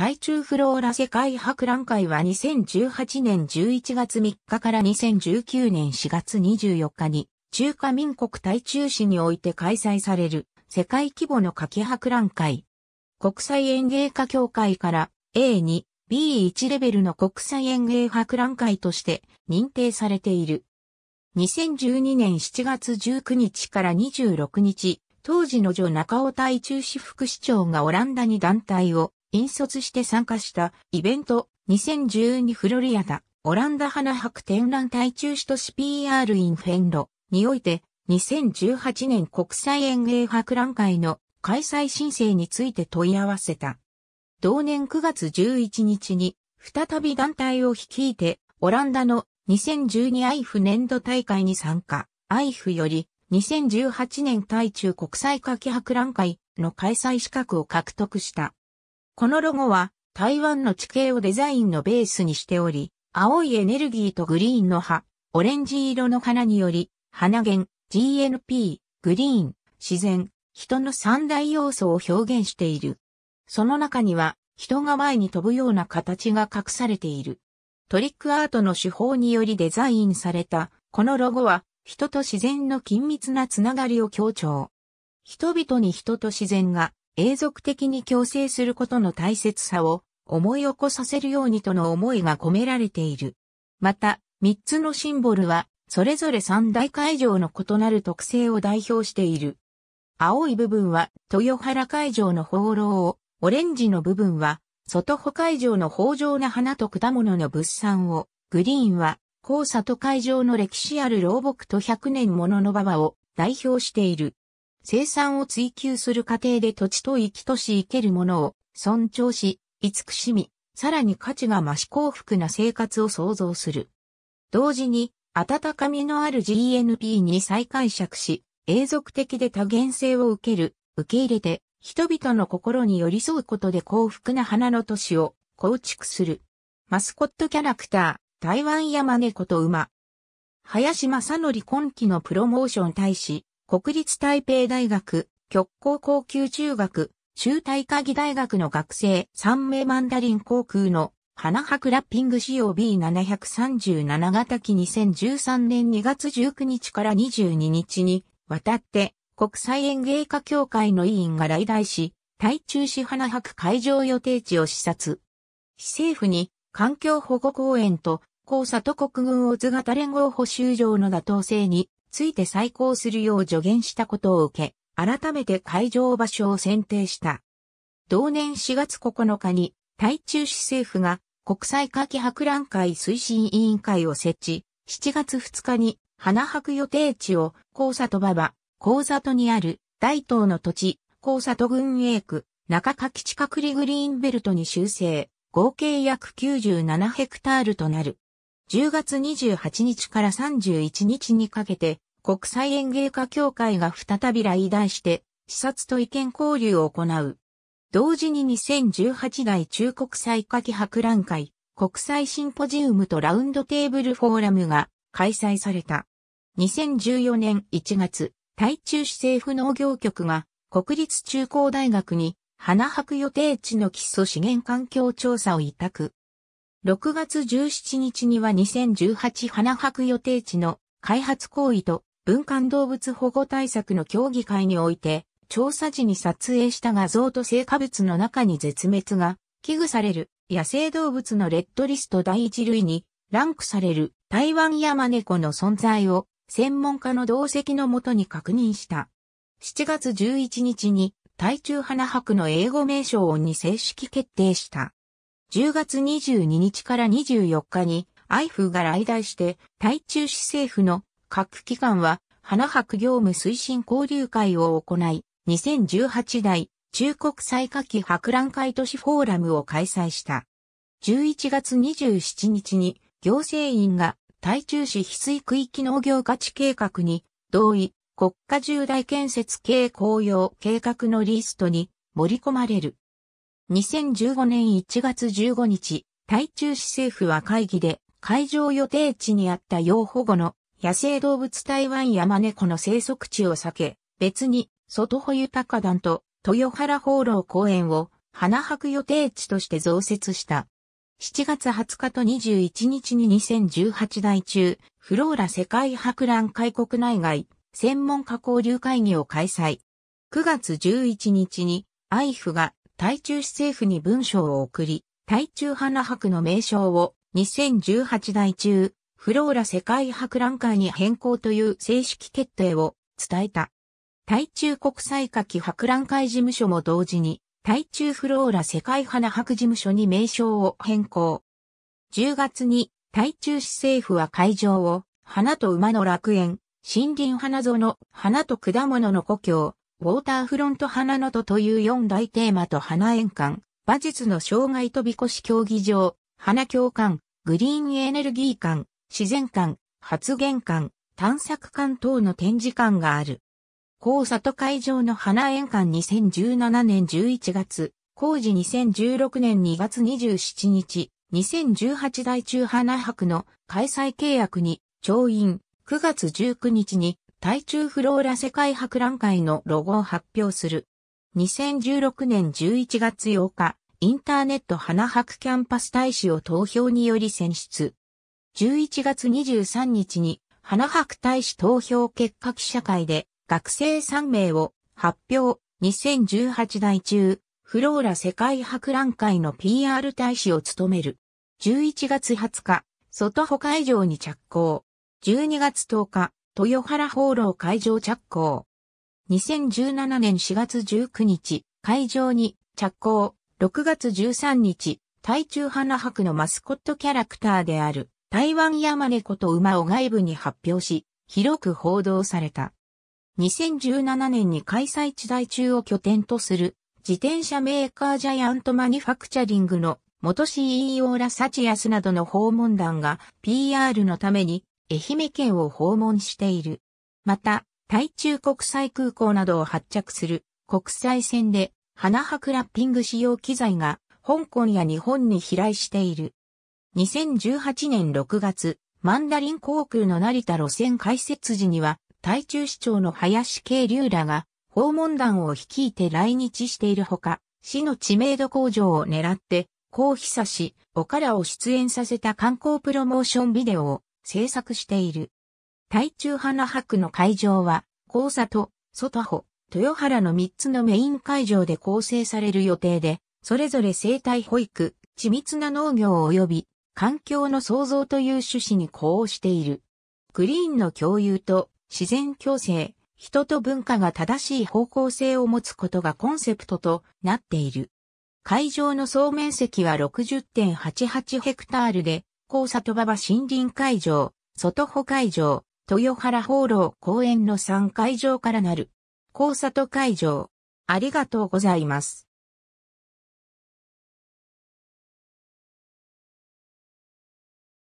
対中フローラ世界博覧会は2018年11月3日から2019年4月24日に中華民国対中市において開催される世界規模の夏季博覧会。国際園芸家協会から A2、B1 レベルの国際園芸博覧会として認定されている。2012年7月19日から26日、当時の女中尾対中市副市長がオランダに団体を引率して参加したイベント2012フロリアダ、オランダ花博展覧会中止都市 PR インフェンロにおいて2018年国際園芸博覧会の開催申請について問い合わせた。同年9月11日に再び団体を率いてオランダの2 0 1 2イフ年度大会に参加。アイフより2018年対中国際夏季博覧会の開催資格を獲得した。このロゴは台湾の地形をデザインのベースにしており、青いエネルギーとグリーンの葉、オレンジ色の花により、花源、GNP、グリーン、自然、人の三大要素を表現している。その中には、人が前に飛ぶような形が隠されている。トリックアートの手法によりデザインされた、このロゴは、人と自然の緊密なつながりを強調。人々に人と自然が永続的に共生することの大切さを思い起こさせるようにとの思いが込められている。また、三つのシンボルは、それぞれ三大会場の異なる特性を代表している。青い部分は豊原会場の放浪を、オレンジの部分は外穂会場の豊穣な花と果物の物産を、グリーンは高里会場の歴史ある老木と100年ものの馬場を代表している。生産を追求する過程で土地と生きとし生けるものを尊重し、慈しみ、さらに価値が増し幸福な生活を創造する。同時に、温かみのある GNP に再解釈し、永続的で多元性を受ける、受け入れて、人々の心に寄り添うことで幸福な花の都市を構築する。マスコットキャラクター、台湾山猫と馬。林正則今期のプロモーション大使、国立台北大学、極光高級中学、中大科技大学の学生3名マンダリン航空の花博ラッピング仕様 B737 型機2013年2月19日から22日に渡って国際園芸家協会の委員が来大し、台中市花博会場予定地を視察。市政府に環境保護公園と交差と国軍を図型連合補修場の妥当性について再考するよう助言したことを受け、改めて会場場所を選定した。同年4月9日に、対中市政府が国際夏季博覧会推進委員会を設置、7月2日に花博予定地を高里馬場、高里にある大東の土地、高里群営区、中垣地下栗グリーンベルトに修正、合計約97ヘクタールとなる。10月28日から31日にかけて、国際園芸家協会が再び来題して、視察と意見交流を行う。同時に2018代中国際夏季博覧会、国際シンポジウムとラウンドテーブルフォーラムが開催された。2014年1月、台中市政府農業局が国立中高大学に花博予定地の基礎資源環境調査を委託。6月17日には2018花博予定地の開発行為と文館動物保護対策の協議会において、調査時に撮影した画像と成果物の中に絶滅が危惧される野生動物のレッドリスト第一類にランクされる台湾山猫の存在を専門家の同席のもとに確認した。7月11日に台中花博の英語名称をに正式決定した。10月22日から24日に、愛風が来台して、対中市政府の各機関は、花博業務推進交流会を行い、2018代中国最下期博覧会都市フォーラムを開催した。11月27日に行政院が台中市翡翠区域農業価値計画に同意国家重大建設系公用計画のリストに盛り込まれる。2015年1月15日、台中市政府は会議で、会場予定地にあった要保護の野生動物台湾山猫の生息地を避け、別に、外保湯高段と豊原放浪公園を花博予定地として増設した。7月20日と21日に2018代中、フローラ世界博覧会国内外専門家交流会議を開催。9月11日に、IF が対中市政府に文章を送り、対中花博の名称を2018代中、フローラ世界博覧会に変更という正式決定を伝えた。対中国際夏季博覧会事務所も同時に、対中フローラ世界花博事務所に名称を変更。10月に、対中市政府は会場を、花と馬の楽園、森林花園、花と果物の故郷、ウォーターフロント花の戸という四大テーマと花園館、馬術の障害飛び越し競技場、花教館、グリーンエネルギー館、自然館、発言館、探索館等の展示館がある。高里会場の花園館2017年11月、工事2016年2月27日、2018大中花博の開催契約に、調印、9月19日に対中フローラ世界博覧会のロゴを発表する。2016年11月8日、インターネット花博キャンパス大使を投票により選出。11月23日に花博大使投票結果記者会で学生3名を発表。2018代中、フローラ世界博覧会の PR 大使を務める。11月20日、外保会場に着工。12月10日、豊原放浪会場着工。2017年4月19日、会場に着工。6月13日、台中花博のマスコットキャラクターである台湾山猫と馬を外部に発表し、広く報道された。2017年に開催地台中を拠点とする自転車メーカージャイアントマニファクチャリングの元 CEO ラサチアスなどの訪問団が PR のために愛媛県を訪問している。また、対中国際空港などを発着する国際線で、花博クラッピング使用機材が香港や日本に飛来している。2018年6月、マンダリン航空の成田路線開設時には、台中市長の林慶龍らが訪問団を率いて来日しているほか、市の知名度向上を狙って、こう久し、おからを出演させた観光プロモーションビデオを制作している。対中花博の会場は、高里、外穂、豊原の3つのメイン会場で構成される予定で、それぞれ生態保育、緻密な農業及び環境の創造という趣旨に呼応している。グリーンの共有と自然共生、人と文化が正しい方向性を持つことがコンセプトとなっている。会場の総面積は60.88ヘクタールで、差里馬場森林会場、外穂会場、豊原放浪公園の3会場からなる。差里会場。ありがとうございます。